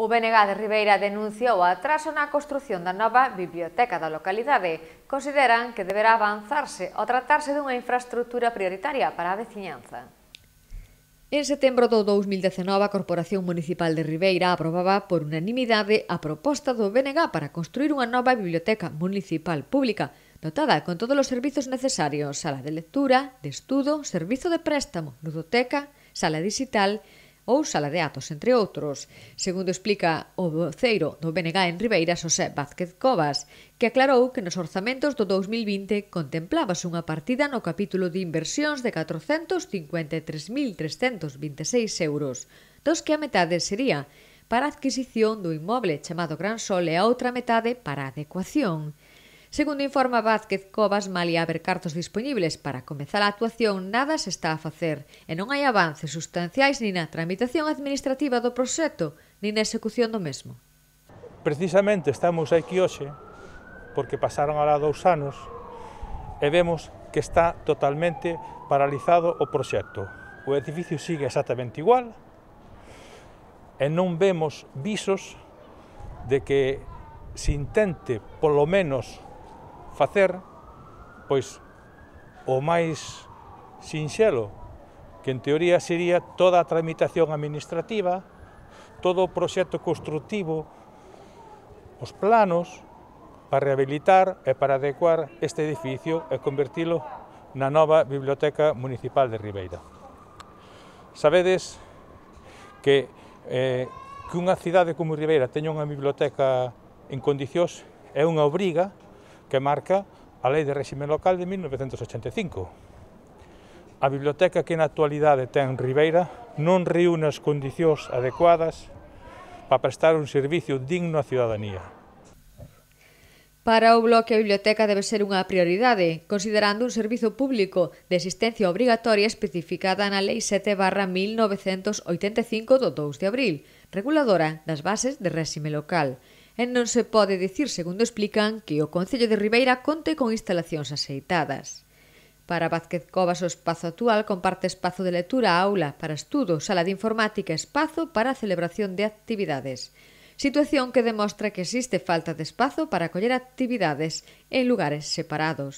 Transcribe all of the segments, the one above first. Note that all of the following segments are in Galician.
O BNG de Ribeira denuncia o atraso na construción da nova biblioteca da localidade. Consideran que deberá avanzarse ao tratarse dunha infraestructura prioritaria para a veciñanza. En setembro do 2019, a Corporación Municipal de Ribeira aprobaba por unanimidade a proposta do BNG para construir unha nova biblioteca municipal pública dotada con todos os servizos necesarios, sala de lectura, de estudo, servizo de préstamo, ludoteca, sala digital, ou salariatos, entre outros, segundo explica o voceiro do BNG en Ribeira, José Vázquez Covas, que aclarou que nos orzamentos do 2020 contemplabas unha partida no capítulo de inversións de 453.326 euros, dos que a metade sería para a adquisición do inmoble chamado Gran Sol e a outra metade para a adecuación. Segundo informa Vázquez Covas, malia haber cartos dispoñibles para comezar a actuación, nada se está a facer e non hai avances sustanciais nin na tramitación administrativa do proxecto, nin na execución do mesmo. Precisamente estamos aquí hoxe porque pasaron alá dous anos e vemos que está totalmente paralizado o proxecto. O edificio sigue exactamente igual e non vemos visos de que se intente polo menos facer pois o máis sinxelo, que en teoría sería toda a tramitación administrativa, todo o proxecto construtivo, os planos para rehabilitar e para adecuar este edificio e convertilo na nova Biblioteca Municipal de Ribeira. Sabedes que eh, que unha cidade como Ribeira teña unha biblioteca en condicións é unha obriga que marca a Lei de Réxime Local de 1985. A biblioteca que na actualidade ten Ribeira non reúne as condicións adecuadas para prestar un servicio digno á ciudadanía. Para o Bloque a biblioteca debe ser unha prioridade, considerando un servizo público de existencia obrigatoria especificada na Lei 7 barra 1985 do 2 de abril, reguladora das bases de réxime local e non se pode dicir, segundo explican, que o Concello de Ribeira conte con instalacións axeitadas. Para Vázquez Covas o espazo actual comparte espazo de lectura aula para estudo, sala de informática, espazo para celebración de actividades. Situación que demostra que existe falta de espazo para acoller actividades en lugares separados.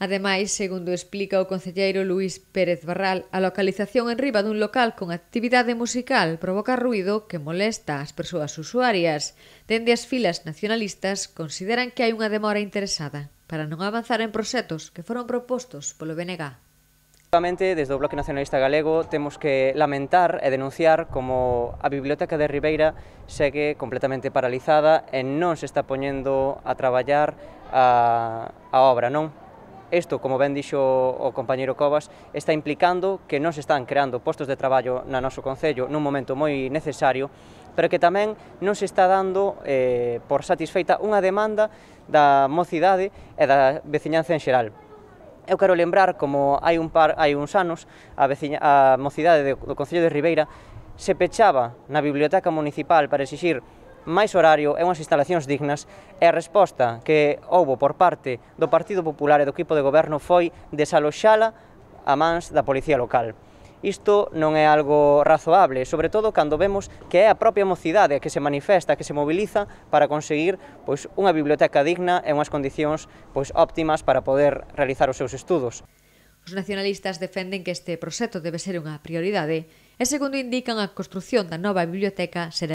Ademais, segundo explica o concelleiro Luís Pérez Barral, a localización en riba dun local con actividade musical provoca ruido que molesta ás persoas usuarias. Dende as filas nacionalistas consideran que hai unha demora interesada para non avanzar en proxectos que foron propostos polo BNG. Efectivamente, desde o Bloque Nacionalista Galego temos que lamentar e denunciar como a Biblioteca de Ribeira segue completamente paralizada e non se está poñendo a traballar a, a obra, non? Isto, como ben dixo o compañeiro Covas, está implicando que non se están creando postos de traballo na noso Concello nun momento moi necesario, pero que tamén non se está dando eh, por satisfeita unha demanda da mocidade e da veciñanza en xeral. Eu quero lembrar como hai un par hai uns anos a, veciña, a mocidade do Concello de Ribeira se pechaba na Biblioteca Municipal para exixir máis horario e unhas instalacións dignas e a resposta que houbo por parte do Partido Popular e do equipo de goberno foi desaloxala a mans da Policía Local. Isto non é algo razoable, sobre todo cando vemos que é a propia mocidade que se manifesta, que se mobiliza para conseguir pois, unha biblioteca digna e unhas condicións pois, óptimas para poder realizar os seus estudos. Os nacionalistas defenden que este proxecto debe ser unha prioridade e, segundo indican, a construción da nova biblioteca será